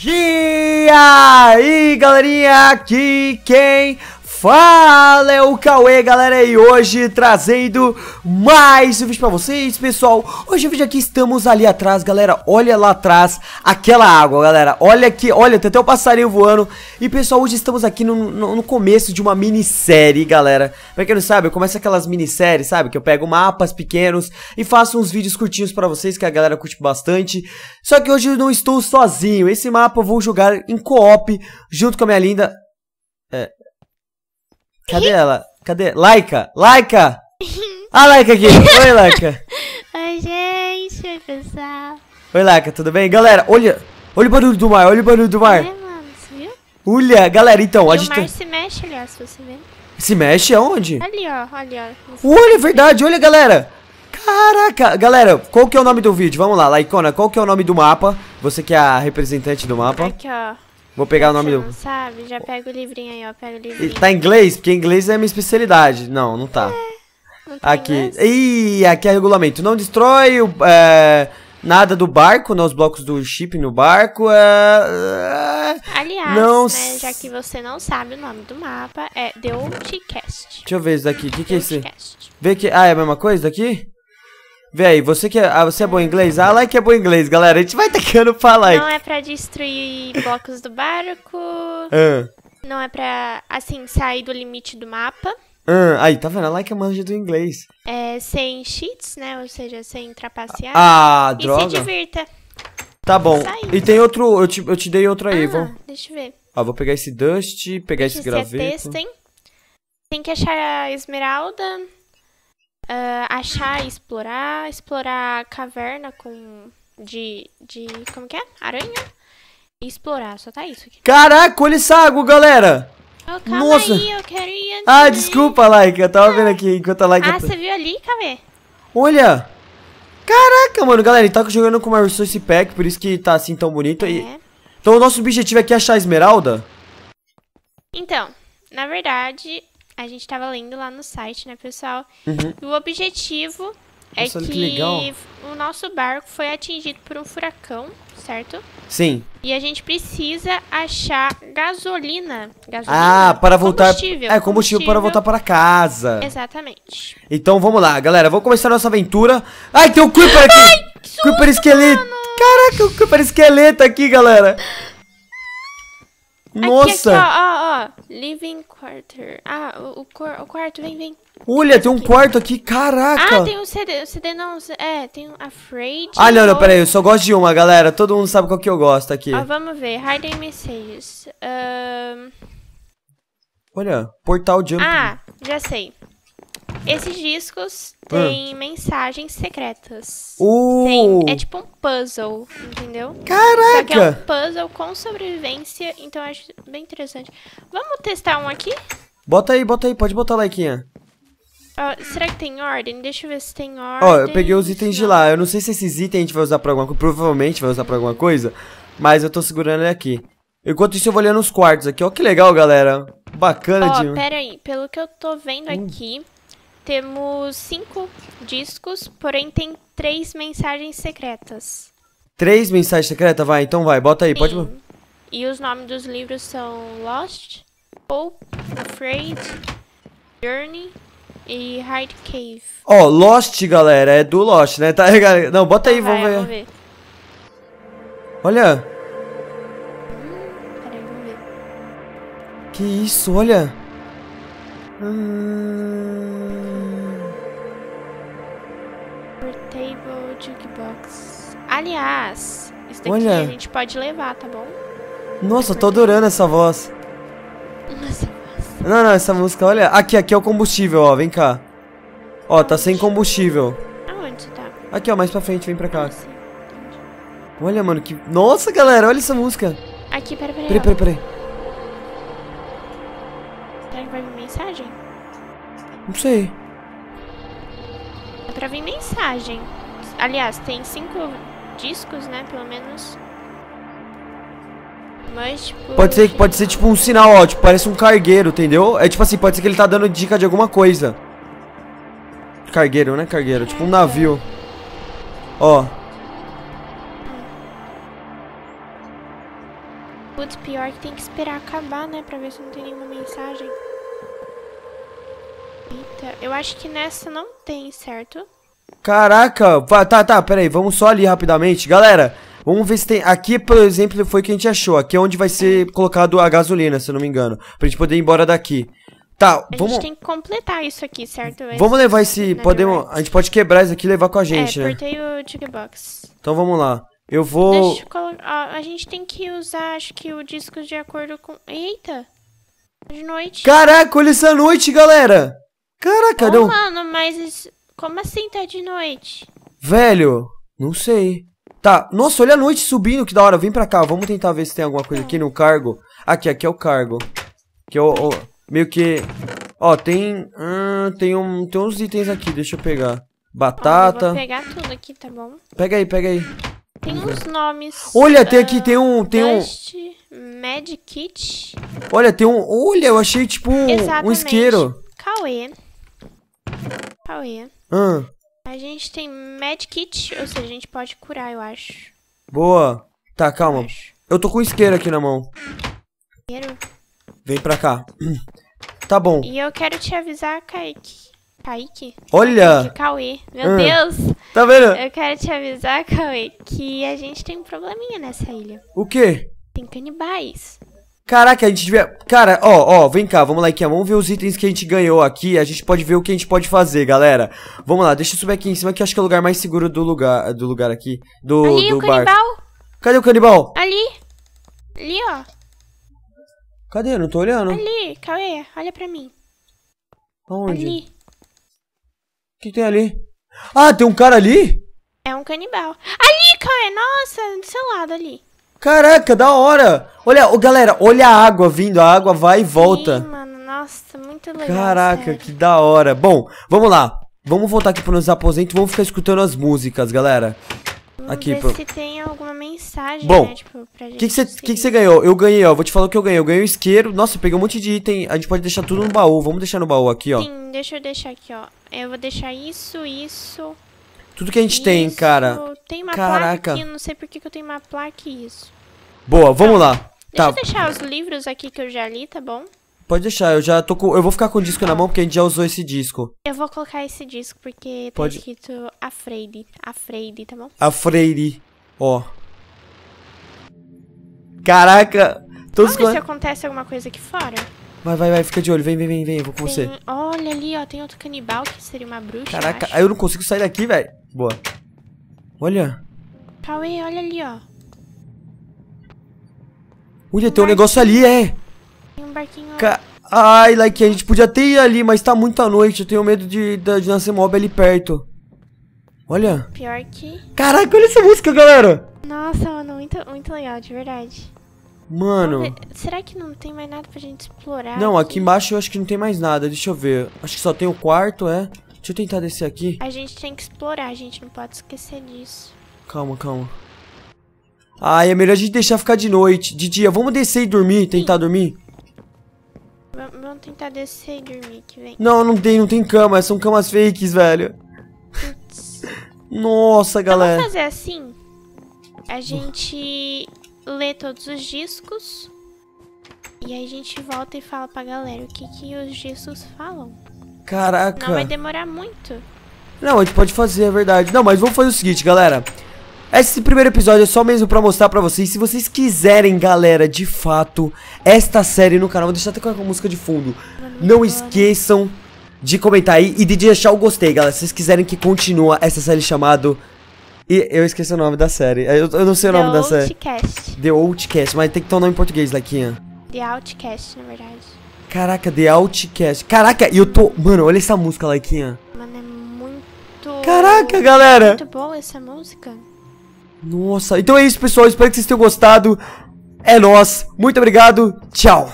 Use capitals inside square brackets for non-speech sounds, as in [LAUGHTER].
dia! E aí, galerinha, aqui quem Fala, é o Cauê, galera, e hoje trazendo mais um vídeo pra vocês, pessoal Hoje o vídeo aqui, estamos ali atrás, galera, olha lá atrás aquela água, galera Olha aqui, olha, tem até o um passarinho voando E, pessoal, hoje estamos aqui no, no, no começo de uma minissérie, galera Pra quem não sabe, eu começo aquelas minisséries, sabe, que eu pego mapas pequenos E faço uns vídeos curtinhos pra vocês, que a galera curte bastante Só que hoje eu não estou sozinho, esse mapa eu vou jogar em co-op junto com a minha linda Cadê ela? Cadê? Laika! Laika! [LAUGHS] Ah, Laika aqui! Oi, Laika! Oi, gente! Oi, pessoal! Oi, Laika, tudo bem? Galera, olha! Olha o barulho do mar, olha o barulho do mar! É, mano, você viu? Olha, galera, então, e a gente... o mar se mexe, aliás, se você vê. Se mexe aonde? Ali, ó, ali, ó. Olha, é verdade, olha, galera! Caraca! Galera, qual que é o nome do vídeo? Vamos lá, Laicona, qual que é o nome do mapa? Você que é a representante do mapa. Aqui, ó. Vou pegar o nome do. sabe? Já pega o livrinho aí, ó. Pega o livrinho. Tá em inglês? Porque inglês é minha especialidade. Não, não tá. É, não tá aqui. Ih, aqui é regulamento. Não destrói o, é, nada do barco, não, né? os blocos do chip no barco. É, é. Aliás, não... né, já que você não sabe o nome do mapa, é The Outcast. Deixa eu ver isso daqui. O que, que é isso? Vê que. Ah, é a mesma coisa daqui? Véi, você que é, ah, você é bom em inglês? Ah, like é bom em inglês, galera. A gente vai tacando pra like. Não é pra destruir blocos do barco. Ah. Não é pra, assim, sair do limite do mapa. Ah, aí, tá vendo? A like é manja do inglês. É, sem cheats, né? Ou seja, sem trapacear. Ah, e droga. E se divirta. Tá bom. E tem outro, eu te, eu te dei outro aí, ah, vamos. deixa eu ver. Ah, vou pegar esse dust, pegar deixa esse é graveto. É texto, hein? Tem que achar a esmeralda, uh, achar e explorar, explorar caverna com de de como que é? Aranha e explorar, só tá isso aqui. Caraca, olha essa água, galera. Oh, calma Nossa. aí, eu quero ir antes Ah, desculpa, Like, eu tava vendo aqui enquanto a Like... Ah, você viu ali, Cauê? Olha! Caraca, mano, galera, ele tá jogando com uma resource pack, por isso que tá assim tão bonito. É. E... Então o nosso objetivo aqui é achar a esmeralda? Então, na verdade, a gente estava lendo lá no site, né, pessoal? Uhum. E o objetivo é Nossa, que, que o nosso barco foi atingido por um furacão, certo? Sim. E a gente precisa achar gasolina. gasolina ah, para voltar. Combustível, é, combustível, combustível, para voltar para casa. Exatamente. Então vamos lá, galera. Vamos começar a nossa aventura. Ai, tem um Creeper aqui! Ai, susto, Creeper esqueleto! Mano. Caraca, o Creeper esqueleto aqui, galera! Nossa! Aqui, aqui, ó, ó living quarter. Ah, o, o, o quarto, vem, vem. Olha, tem um aqui. quarto aqui, caraca. Ah, tem um CD, o CD não, é, tem um Afraid. Ah, não, não, pera aí, eu só gosto de uma, galera. Todo mundo sabe qual que eu gosto aqui. Ó, ah, vamos ver, Hiding Messages. Um... Olha, Portal Jump. Ah, já sei. Esses discos têm mensagens secretas. Uh. Tem, é tipo um puzzle, entendeu? Caraca! Só que é um puzzle com sobrevivência, então acho bem interessante. Vamos testar um aqui? Bota aí, bota aí, pode botar, a Uh, será que tem ordem? Deixa eu ver se tem ordem. Ó, oh, eu peguei os itens de lá. Eu não sei se esses itens a gente vai usar pra alguma coisa. Provavelmente vai usar pra alguma coisa. Mas eu tô segurando ele aqui. Enquanto isso, eu vou olhando os quartos aqui. Ó, que legal, galera. Bacana, Ó, oh, de... pera aí. Pelo que eu tô vendo uh. aqui, temos cinco discos, porém tem três mensagens secretas. Três mensagens secretas? Vai, então vai, bota aí, Sim. pode. E os nomes dos livros são Lost, Hope, Afraid, Journey e Hard Cave. Ó, oh, Lost, galera, é do Lost, né? Tá, [LAUGHS] galera? Não, bota tá, aí, vamos ver. Vamos ver. Olha. Hum, vamos ver. Que isso, olha. Hum... Aliás, isso daqui Olha. a gente pode levar, tá bom? Nossa, eu tô adorando essa voz. Não, não, essa música, olha. Aqui, aqui é o combustível, ó. Vem cá. Ó, tá sem combustível. Aonde você tá? Aqui, ó, mais pra frente, vem pra cá. Olha, mano, que. Nossa, galera, olha essa música. Aqui, pera, pera. Peraí, peraí, peraí. Será que vai vir mensagem? Não sei. É pra vir mensagem. Aliás, tem cinco discos, né? Pelo menos. Mas, tipo, pode ser, pode ser tipo um sinal, ó, tipo, parece um cargueiro, entendeu? É tipo assim, pode ser que ele tá dando dica de alguma coisa. Cargueiro, né? Cargueiro, tipo um navio. Ó. Putz, pior que tem que esperar acabar, né? Pra ver se não tem nenhuma mensagem. Eita, eu acho que nessa não tem, certo? Caraca, tá, tá, pera aí, vamos só ali rapidamente. Galera, vamos ver se tem... Aqui, por exemplo, foi o que a gente achou. Aqui é onde vai ser colocado a gasolina, se eu não me engano. Pra gente poder ir embora daqui. Tá, a vamos... A gente tem que completar isso aqui, certo? Esse vamos levar esse... Podemos... A gente pode quebrar isso aqui e levar com a gente, é, né? É, o checkbox. Então vamos lá. Eu vou... Eu colo... ah, a gente tem que usar, acho que o disco de acordo com... Eita! De noite. Caraca, olha essa noite, galera! Caraca, Ô, não... mano, mas... Como assim tá de noite? Velho, não sei. Tá, nossa, olha a noite subindo, que da hora. Vem pra cá, vamos tentar ver se tem alguma coisa aqui no cargo. Aqui, aqui é o cargo. Que é o... o meio que... Ó, tem... Hum, tem, um, tem uns itens aqui, deixa eu pegar. Batata... Ó, eu vou pegar tudo aqui, tá bom? Pega aí, pega aí. Tem uns nomes. Olha, tem ah, aqui, uh, tem um. Tem Dust, um. Mad Kit. Olha, tem um. Olha, eu achei tipo um, Exatamente. um isqueiro. Cauê. Cauê. Hum. A gente tem medkit, ou seja, a gente pode curar, eu acho. Boa. Tá, calma. Eu, eu tô com isqueiro aqui na mão. Isqueiro? Vem pra cá. Tá bom. E eu quero te avisar, Kaique. Kaique? Olha! Kaique, Cauê. Meu hum. Deus! Tá vendo? Eu quero te avisar, Cauê, que a gente tem um probleminha nessa ilha. O quê? Tem canibais. Caraca, a gente devia... Cara, ó, ó, vem cá, vamos lá, aqui, vamos ver os itens que a gente ganhou aqui, a gente pode ver o que a gente pode fazer, galera. Vamos lá, deixa eu subir aqui em cima, que eu acho que é o lugar mais seguro do lugar, do lugar aqui, do, Ali, do o barco. canibal. Cadê o canibal? Ali, ali, ó. Cadê? Eu não tô olhando. Ali, Cauê, olha pra mim. Onde? Ali. O que tem ali? Ah, tem um cara ali? É um canibal. Ali, Cauê, nossa, do seu lado ali. Caraca, da hora. Olha, oh, galera, olha a água vindo. A água vai e volta. Sim, mano. Nossa, muito legal. Caraca, sério. que da hora. Bom, vamos lá. Vamos voltar aqui para nos aposentos. Vamos ficar escutando as músicas, galera. Vamos aqui, ver pro... se tem alguma mensagem, Bom, né, tipo, pra gente. O que você ganhou? Eu ganhei, ó. Vou te falar o que eu ganhei. Eu ganhei o isqueiro. Nossa, peguei um monte de item. A gente pode deixar tudo no baú. Vamos deixar no baú aqui, ó. Sim, deixa eu deixar aqui, ó. Eu vou deixar isso, isso. Tudo que a gente isso. tem, cara. Tem uma Caraca. placa aqui, não sei por que eu tenho uma placa e isso. Boa, vamos então, lá. Deixa tá. eu deixar os livros aqui que eu já li, tá bom? Pode deixar, eu já tô com. Eu vou ficar com o disco na mão porque a gente já usou esse disco. Eu vou colocar esse disco porque tá Pode... tá escrito a Freire. A Freire, tá bom? A Freire, ó. Caraca! Todos Vamos ver se acontece alguma coisa aqui fora. Vai, vai, vai, fica de olho, vem, vem, vem, vem, eu vou com tem... você. Olha ali, ó, tem outro canibal que seria uma bruxa. Caraca, eu, eu não consigo sair daqui, velho. Boa. Olha. Cauê, olha ali, ó. Olha, um tem um negócio ali, é. Tem um barquinho Ca Ai, like, a gente podia ter ir ali, mas tá muita noite. Eu tenho medo de, de, de nascer mob ali perto. Olha. Pior que... Caraca, olha essa música, galera. Nossa, mano, muito, muito legal, de verdade. Mano. Será que não tem mais nada pra gente explorar? Não, aqui, aqui embaixo eu acho que não tem mais nada. Deixa eu ver. Acho que só tem o quarto, é. Deixa eu tentar descer aqui. A gente tem que explorar, a gente não pode esquecer disso. Calma, calma. ai ah, é melhor a gente deixar ficar de noite, de dia. Vamos descer e dormir, Sim. tentar dormir? V vamos tentar descer e dormir, que vem. Não, não tem, não tem cama, são camas fakes, velho. [LAUGHS] Nossa, então, galera. Então, vamos fazer assim? A gente lê todos os discos. E aí a gente volta e fala pra galera o que, que os discos falam. Caraca. Não vai demorar muito. Não, a gente pode fazer, é verdade. Não, mas vamos fazer o seguinte, galera. Esse primeiro episódio é só mesmo pra mostrar pra vocês. Se vocês quiserem, galera, de fato, esta série no canal, vou deixar até com a música de fundo. Não esqueçam de comentar aí e de deixar o gostei, galera. Se vocês quiserem que continue essa série chamado e eu esqueci o nome da série. Eu, eu não sei o nome Outcast. da série. The Outcast. The Outcast, mas tem que ter um nome em português, Lequinha. The Outcast, na verdade. Caraca, The Outcast. Caraca, e eu tô... Mano, olha essa música, Laikinha. Mano, é muito... Caraca, galera. muito boa essa música. Nossa, então é isso, pessoal. Espero que vocês tenham gostado. É nós. Muito obrigado. Tchau.